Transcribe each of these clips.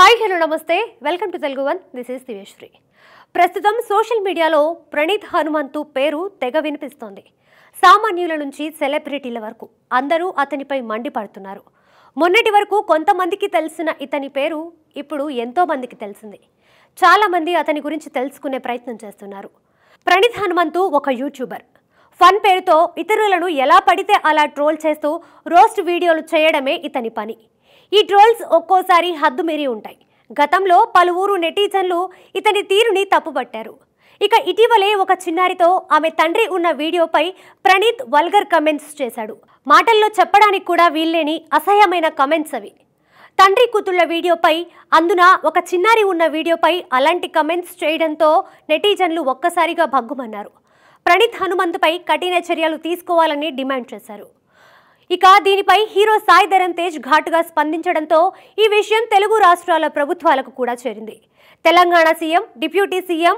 hi hello నమస్తే welcome to Telugu one this is Diveshwari ప్రస్తుతం social మీడియాలో ప్రణీత్ హనుమంతు పేరు తెగ వినిపిస్తోంది సామాన్యుల నుంచి సెలబ్రిటీల వరకు అందరూ అతనిపై మండిపడుతున్నారు మొన్నటి వరకు కొంతమందికి తెలిసిన ఇతని పేరు ఇప్పుడు ఎంతోమందికి తెలిసింది చాలామంది అతని గురించి తెలుసుకునే ప్రయత్నం చేస్తున్నారు ప్రణీత్ హనుమంతు ఒక యూట్యూబర్ ఫన్ పేరుతో ఇతరులను ఎలా పడితే అలా ట్రోల్ చేస్తూ రోస్ట్ వీడియోలు చేయడమే ఇతని పని ఈ ట్రోల్స్ ఒక్కోసారి హద్దు మీరి ఉంటాయి గతంలో పలువురు నెటిజన్లు ఇతని తీరుని తప్పుపట్టారు ఇక ఇటీవలే ఒక చిన్నారితో ఆమె తండ్రి ఉన్న వీడియోపై ప్రణీత్ వల్గర్ కమెంట్స్ చేశాడు మాటల్లో చెప్పడానికి కూడా వీల్లేని అసహ్యమైన కమెంట్స్ అవి తండ్రి కూతుళ్ళ వీడియోపై అందున ఒక చిన్నారి ఉన్న వీడియోపై అలాంటి కమెంట్స్ చేయడంతో నెటిజన్లు ఒక్కసారిగా భగ్గుమన్నారు ప్రణీత్ హనుమంతుపై కఠిన చర్యలు తీసుకోవాలని డిమాండ్ చేశారు ఇక దీనిపై హీరో సాయి ధరమ్ తేజ్ ఘాటుగా స్పందించడంతో ఈ విషయం తెలుగు రాష్ట్రాల ప్రభుత్వాలకు కూడా చేరింది Telangana CM deputy CM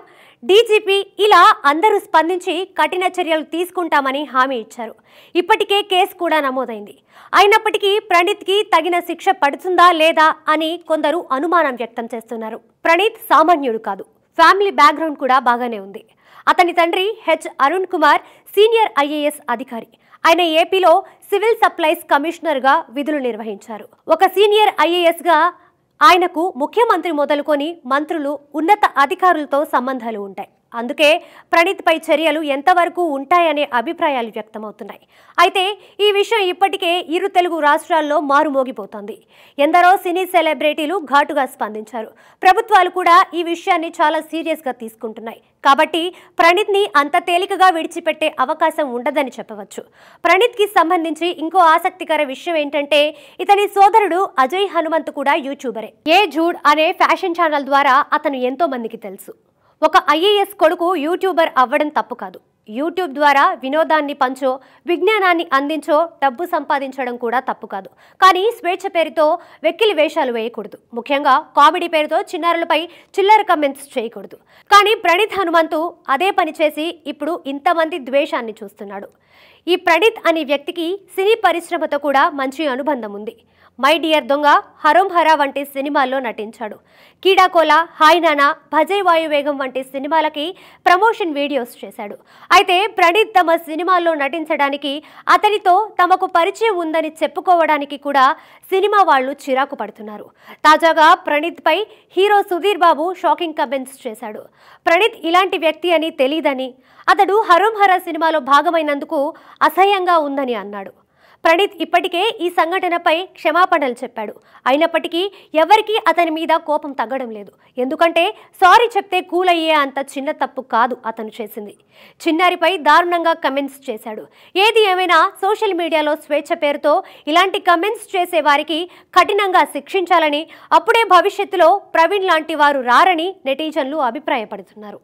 DGP ఇలా అందరూ స్పందించి కఠిన చర్యలు తీసుకుంటామని హామీ ఇచ్చారు ఇప్పటికే కేసు కూడా నమోదైంది అయినప్పటికీ ప్రణీత్కి తగిన శిక్ష పడుతుందా లేదా అని కొందరు అనుమానం వ్యక్తం చేస్తున్నారు ప్రణీత్ సామాన్యుడు కాదు ఫ్యామిలీ బ్యాక్గ్రౌండ్ కూడా బాగానే ఉంది అతని తండ్రి H Arun Kumar senior IAS అధికారి ఆయన ఏపీలో సివిల్ సప్లైస్ కమిషనర్గా విధులు నిర్వహించారు ఒక సీనియర్ ఐఏఎస్గా ఆయనకు ముఖ్యమంత్రి మొదలుకొని మంత్రులు ఉన్నత అధికారులతో సంబంధాలు ఉంటాయి అందుకే పై చర్యలు ఎంతవరకు ఉంటాయనే అభిప్రాయాలు వ్యక్తమవుతున్నాయి అయితే ఈ విషయం ఇప్పటికే ఇరు తెలుగు రాష్ట్రాల్లో మారుమోగిపోతోంది ఎందరో సినీ సెలబ్రిటీలు ఘాటుగా స్పందించారు ప్రభుత్వాలు కూడా ఈ విషయాన్ని చాలా సీరియస్గా తీసుకుంటున్నాయి కాబట్టి ప్రణీత్ని అంత తేలికగా విడిచిపెట్టే అవకాశం ఉండదని చెప్పవచ్చు ప్రణీత్కి సంబంధించి ఇంకో ఆసక్తికర విషయం ఏంటంటే ఇతని సోదరుడు అజయ్ హనుమంత్ కూడా యూట్యూబరే ఏ జూడ్ అనే ఫ్యాషన్ ఛానల్ ద్వారా అతను ఎంతో మందికి తెలుసు ఒక ఐఏఎస్ కొడుకు యూట్యూబర్ అవ్వడం తప్పు కాదు యూట్యూబ్ ద్వారా వినోదాన్ని పంచో విజ్ఞానాన్ని అందించో డబ్బు సంపాదించడం కూడా తప్పు కాదు కానీ స్వేచ్ఛ పేరుతో వెక్కిలి వేషాలు వేయకూడదు ముఖ్యంగా కామెడీ పేరుతో చిన్నారులపై చిల్లర కమెంట్స్ చేయకూడదు కానీ ప్రణీత్ హనుమంతు అదే పని చేసి ఇప్పుడు ఇంతమంది ద్వేషాన్ని చూస్తున్నాడు ఈ ప్రణీత్ అనే వ్యక్తికి సినీ పరిశ్రమతో కూడా మంచి అనుబంధం ఉంది మై డియర్ దొంగ హర వంటి సినిమాల్లో నటించాడు కీడాకోల హాయ్ నానా భజయ్ వాయువేగం వంటి సినిమాలకి ప్రమోషన్ వీడియోస్ చేశాడు అయితే ప్రణీత్ తమ సినిమాల్లో నటించడానికి అతనితో తమకు పరిచయం ఉందని చెప్పుకోవడానికి కూడా సినిమా వాళ్ళు చిరాకు పడుతున్నారు తాజాగా ప్రణీత్పై hero Sudheer Babu shocking comments చేశాడు ప్రణీత్ ఇలాంటి వ్యక్తి అని తెలియదని అతడు హర సినిమాలో భాగమైనందుకు అసహ్యంగా ఉందని అన్నాడు ప్రణీత్ ఇప్పటికే ఈ సంఘటనపై క్షమాపణలు చెప్పాడు అయినప్పటికీ ఎవరికీ అతని మీద కోపం తగ్గడం లేదు ఎందుకంటే సారీ చెప్తే కూల్ అయ్యే అంత చిన్న తప్పు కాదు అతను చేసింది చిన్నారిపై దారుణంగా కమెంట్స్ చేశాడు ఏది ఏమైనా సోషల్ మీడియాలో స్వేచ్ఛ పేరుతో ఇలాంటి కమెంట్స్ చేసే వారికి కఠినంగా శిక్షించాలని అప్పుడే భవిష్యత్తులో ప్రవీణ్ లాంటి వారు రారని నెటిజన్లు అభిప్రాయపడుతున్నారు